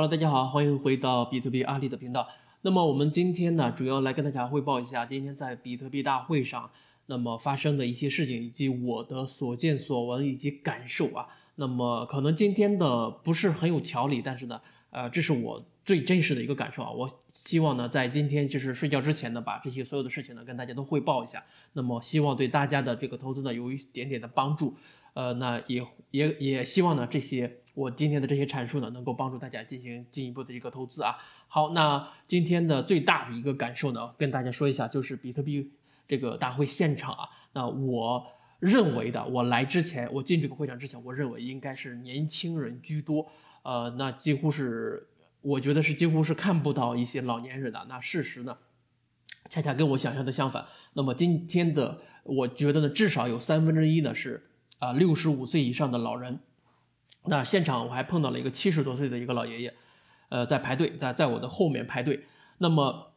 Hello，大家好，欢迎回到比特币阿里的频道。那么我们今天呢，主要来跟大家汇报一下今天在比特币大会上那么发生的一些事情，以及我的所见所闻以及感受啊。那么可能今天的不是很有条理，但是呢，呃，这是我最真实的一个感受啊。我希望呢，在今天就是睡觉之前呢，把这些所有的事情呢跟大家都汇报一下。那么希望对大家的这个投资呢，有一点点的帮助。呃，那也也也希望呢这些。我今天的这些阐述呢，能够帮助大家进行进一步的一个投资啊。好，那今天的最大的一个感受呢，跟大家说一下，就是比特币这个大会现场啊。那我认为的，我来之前，我进这个会场之前，我认为应该是年轻人居多，呃，那几乎是，我觉得是几乎是看不到一些老年人的。那事实呢，恰恰跟我想象的相反。那么今天的，我觉得呢，至少有三分之一呢是啊，六十五岁以上的老人。那现场我还碰到了一个七十多岁的一个老爷爷，呃，在排队，在在我的后面排队。那么，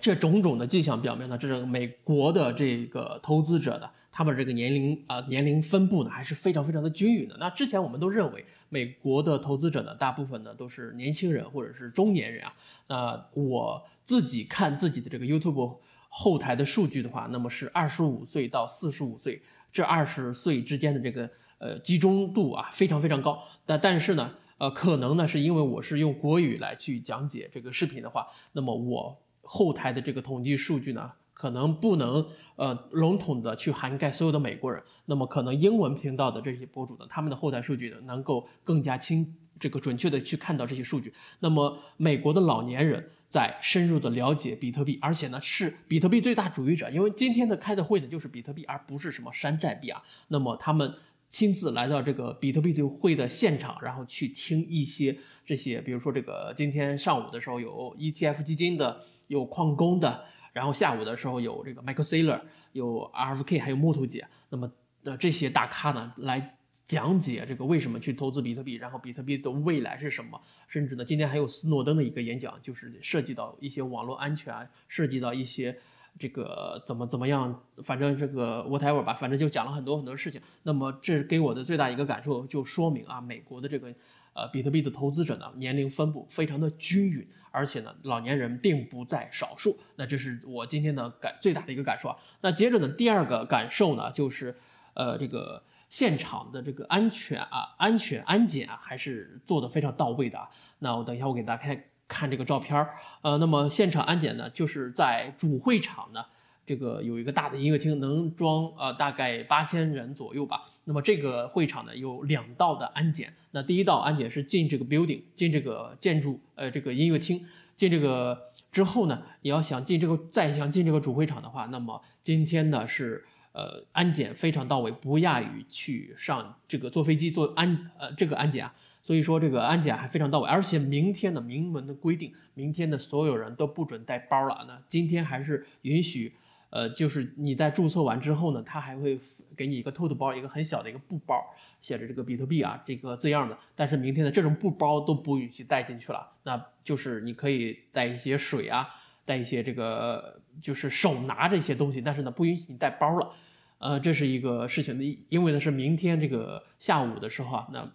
这种种的迹象表明呢，这是美国的这个投资者的，他们这个年龄啊，年龄分布呢还是非常非常的均匀的。那之前我们都认为美国的投资者呢，大部分呢都是年轻人或者是中年人啊。那我自己看自己的这个 YouTube 后台的数据的话，那么是二十五岁到四十五岁这二十岁之间的这个。呃，集中度啊，非常非常高。但但是呢，呃，可能呢，是因为我是用国语来去讲解这个视频的话，那么我后台的这个统计数据呢，可能不能呃笼统的去涵盖所有的美国人。那么可能英文频道的这些博主呢，他们的后台数据呢，能够更加清这个准确的去看到这些数据。那么美国的老年人在深入的了解比特币，而且呢是比特币最大主义者，因为今天的开的会呢就是比特币，而不是什么山寨币啊。那么他们。亲自来到这个比特币的会的现场，然后去听一些这些，比如说这个今天上午的时候有 ETF 基金的，有矿工的，然后下午的时候有这个 Michael Saylor，有 RFK，还有木头姐，那么的这些大咖呢来讲解这个为什么去投资比特币，然后比特币的未来是什么，甚至呢今天还有斯诺登的一个演讲，就是涉及到一些网络安全，涉及到一些。这个怎么怎么样，反正这个 whatever 吧，反正就讲了很多很多事情。那么，这给我的最大一个感受，就说明啊，美国的这个呃比特币的投资者呢，年龄分布非常的均匀，而且呢，老年人并不在少数。那这是我今天的感最大的一个感受啊。那接着呢，第二个感受呢，就是呃这个现场的这个安全啊，安全安检啊，还是做的非常到位的啊。那我等一下我给大家看。看这个照片儿，呃，那么现场安检呢，就是在主会场呢，这个有一个大的音乐厅，能装呃大概八千人左右吧。那么这个会场呢有两道的安检，那第一道安检是进这个 building，进这个建筑呃这个音乐厅，进这个之后呢，你要想进这个再想进这个主会场的话，那么今天呢是呃安检非常到位，不亚于去上这个坐飞机坐安呃这个安检啊。所以说这个安检还非常到位，而且明天的明文的规定，明天的所有人都不准带包了。那今天还是允许，呃，就是你在注册完之后呢，他还会给你一个 tote 包，一个很小的一个布包，写着这个比特币啊这个字样的。但是明天的这种布包都不允许带进去了，那就是你可以带一些水啊，带一些这个就是手拿这些东西，但是呢不允许你带包了，呃，这是一个事情的，因为呢是明天这个下午的时候啊，那。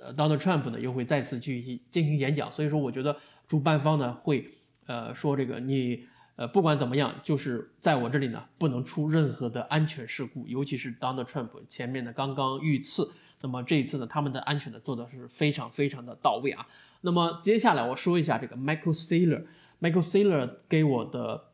呃，Donald Trump 呢又会再次去进行演讲，所以说我觉得主办方呢会，呃，说这个你，呃，不管怎么样，就是在我这里呢不能出任何的安全事故，尤其是 Donald Trump 前面呢刚刚遇刺，那么这一次呢他们的安全呢做的是非常非常的到位啊。那么接下来我说一下这个 Michael Saylor，Michael Saylor 给我的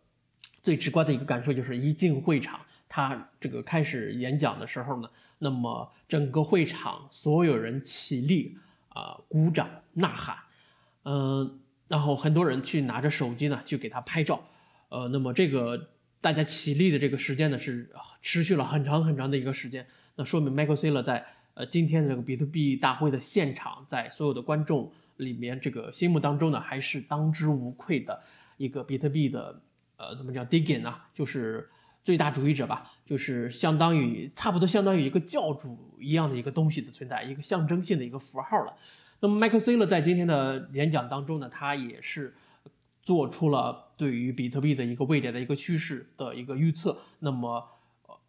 最直观的一个感受就是一进会场，他这个开始演讲的时候呢。那么整个会场所有人起立，啊，鼓掌呐喊，嗯，然后很多人去拿着手机呢去给他拍照，呃，那么这个大家起立的这个时间呢是持续了很长很长的一个时间，那说明 Michael Saylor 在呃今天这个比特币大会的现场，在所有的观众里面这个心目当中呢还是当之无愧的一个比特币的呃怎么讲 d i g g i n 啊，就是。最大主义者吧，就是相当于差不多相当于一个教主一样的一个东西的存在，一个象征性的一个符号了。那么，麦克 C 勒在今天的演讲当中呢，他也是做出了对于比特币的一个未来的一个趋势的一个预测。那么，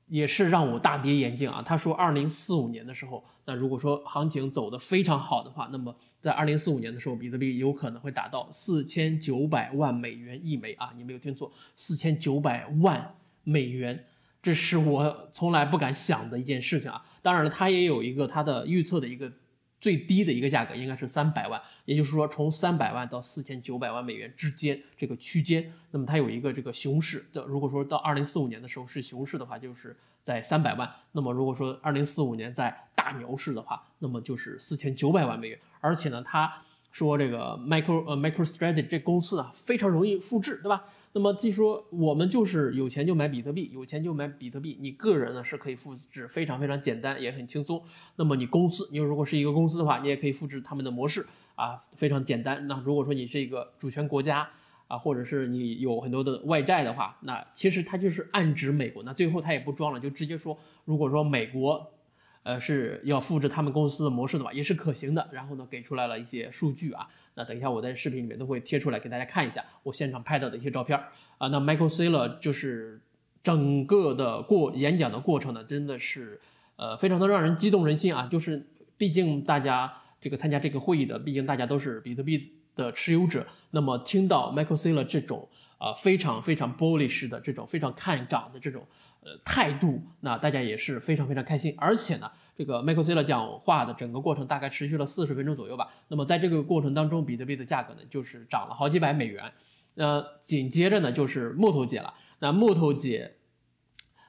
也是让我大跌眼镜啊！他说，二零四五年的时候，那如果说行情走得非常好的话，那么在二零四五年的时候，比特币有可能会达到四千九百万美元一枚啊！你没有听错，四千九百万。美元，这是我从来不敢想的一件事情啊！当然了，它也有一个它的预测的一个最低的一个价格，应该是三百万，也就是说从三百万到四千九百万美元之间这个区间。那么它有一个这个熊市的，如果说到二零四五年的时候是熊市的话，就是在三百万；那么如果说二零四五年在大牛市的话，那么就是四千九百万美元。而且呢，它。说这个 micro 呃 microstrategy 这公司啊非常容易复制，对吧？那么据说我们就是有钱就买比特币，有钱就买比特币。你个人呢是可以复制，非常非常简单，也很轻松。那么你公司，你如果是一个公司的话，你也可以复制他们的模式啊，非常简单。那如果说你是一个主权国家啊，或者是你有很多的外债的话，那其实它就是暗指美国。那最后它也不装了，就直接说，如果说美国。呃，是要复制他们公司的模式的吧，也是可行的。然后呢，给出来了一些数据啊。那等一下我在视频里面都会贴出来给大家看一下，我现场拍到的一些照片啊。那 Michael Saylor 就是整个的过演讲的过程呢，真的是呃非常的让人激动人心啊。就是毕竟大家这个参加这个会议的，毕竟大家都是比特币的持有者，那么听到 Michael Saylor 这种啊非常非常 bullish 的这种非常看涨的这种。态度，那大家也是非常非常开心。而且呢，这个 Michael Saylor 讲话的整个过程大概持续了四十分钟左右吧。那么在这个过程当中，比特币的价格呢就是涨了好几百美元。呃，紧接着呢就是木头姐了。那木头姐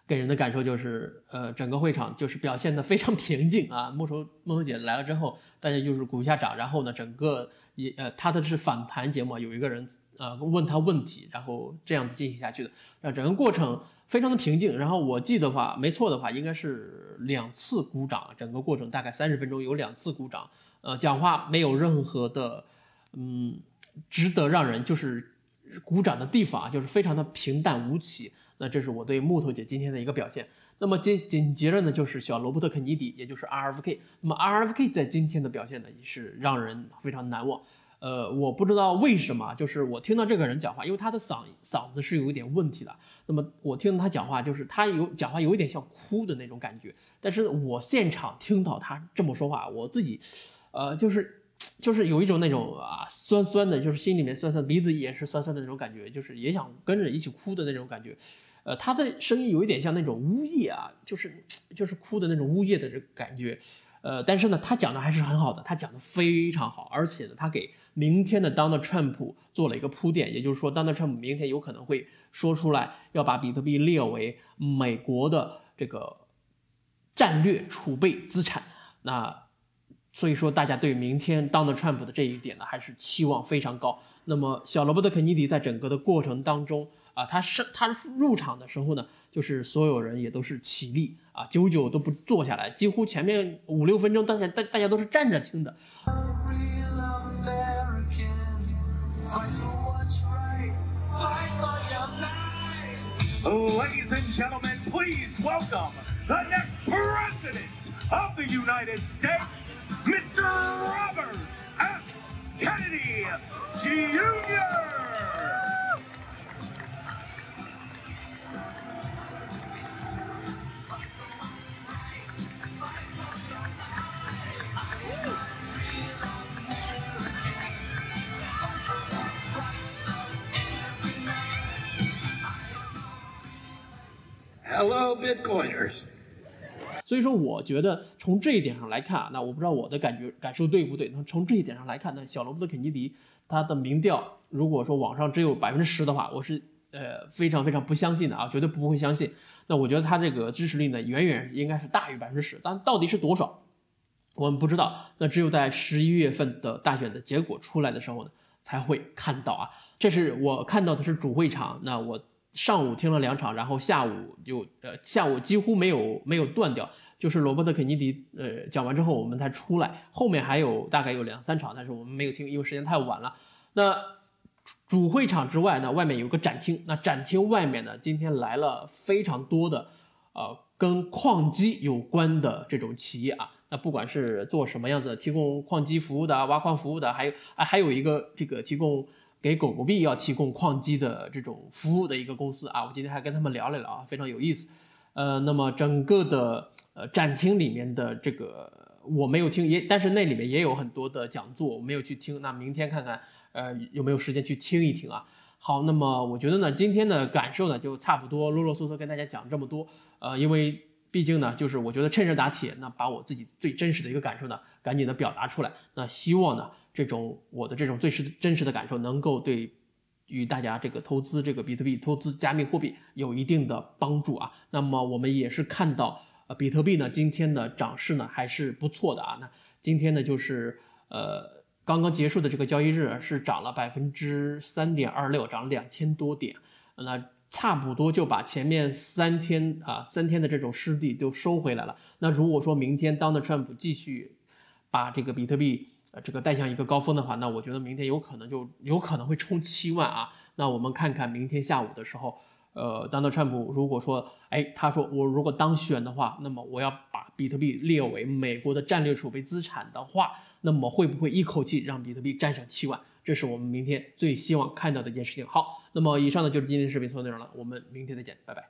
给人的感受就是，呃，整个会场就是表现的非常平静啊。木头木头姐来了之后，大家就是鼓一下掌，然后呢，整个也呃，她的是访谈节目，有一个人呃问她问题，然后这样子进行下去的。那整个过程。非常的平静，然后我记得话没错的话，应该是两次鼓掌，整个过程大概三十分钟有两次鼓掌，呃，讲话没有任何的，嗯，值得让人就是鼓掌的地方，就是非常的平淡无奇。那这是我对木头姐今天的一个表现。那么接紧接着呢，就是小罗伯特肯尼迪，也就是 R F K。那么 R F K 在今天的表现呢，也是让人非常难忘。呃，我不知道为什么，就是我听到这个人讲话，因为他的嗓嗓子是有一点问题的。那么我听到他讲话，就是他有讲话有一点像哭的那种感觉。但是，我现场听到他这么说话，我自己，呃，就是就是有一种那种啊酸酸的，就是心里面酸酸，鼻子也是酸酸的那种感觉，就是也想跟着一起哭的那种感觉。呃，他的声音有一点像那种呜咽啊，就是就是哭的那种呜咽的感觉。呃，但是呢，他讲的还是很好的，他讲的非常好，而且呢，他给明天的 Donald Trump 做了一个铺垫，也就是说，Donald Trump 明天有可能会说出来要把比特币列为美国的这个战略储备资产。那所以说，大家对明天 Donald Trump 的这一点呢，还是期望非常高。那么，小罗伯特·肯尼迪在整个的过程当中啊，他是他入场的时候呢。就是所有人也都是起立啊，久久都不坐下来，几乎前面五六分钟，大家大大家都是站着听的。Ladies and gentlemen, please welcome the next president of the United States, Mr. Robert F. Kennedy Jr. Hello, Bitcoiners。所以说，我觉得从这一点上来看啊，那我不知道我的感觉感受对不对。那从这一点上来看，那小罗伯特肯尼迪他的民调，如果说网上只有百分之十的话，我是呃非常非常不相信的啊，绝对不会相信。那我觉得他这个支持率呢，远远应该是大于百分之十。但到底是多少，我们不知道。那只有在十一月份的大选的结果出来的时候呢，才会看到啊。这是我看到的是主会场，那我。上午听了两场，然后下午就呃下午几乎没有没有断掉，就是罗伯特·肯尼迪呃讲完之后我们才出来，后面还有大概有两三场，但是我们没有听，因为时间太晚了。那主会场之外呢，外面有个展厅，那展厅外面呢，今天来了非常多的，呃，跟矿机有关的这种企业啊，那不管是做什么样子，提供矿机服务的、挖矿服务的，还有啊，还有一个这个提供。给狗狗币要提供矿机的这种服务的一个公司啊，我今天还跟他们聊了聊啊，非常有意思。呃，那么整个的呃展厅里面的这个我没有听，也但是那里面也有很多的讲座我没有去听，那明天看看呃有没有时间去听一听啊。好，那么我觉得呢今天的感受呢就差不多啰啰嗦嗦跟大家讲这么多，呃，因为毕竟呢就是我觉得趁热打铁，那把我自己最真实的一个感受呢赶紧的表达出来，那希望呢。这种我的这种最实真实的感受，能够对于大家这个投资这个比特币、投资加密货币有一定的帮助啊。那么我们也是看到，呃，比特币呢今天的涨势呢还是不错的啊。那今天呢就是呃刚刚结束的这个交易日是涨了百分之三点二六，涨了两千多点，那差不多就把前面三天啊三天的这种失地都收回来了。那如果说明天 Donald Trump 继续把这个比特币，呃，这个带向一个高峰的话，那我觉得明天有可能就有可能会冲七万啊。那我们看看明天下午的时候，呃，Donald Trump 如果说，哎，他说我如果当选的话，那么我要把比特币列为美国的战略储备资产的话，那么会不会一口气让比特币站上七万？这是我们明天最希望看到的一件事情。好，那么以上呢就是今天视频所有内容了，我们明天再见，拜拜。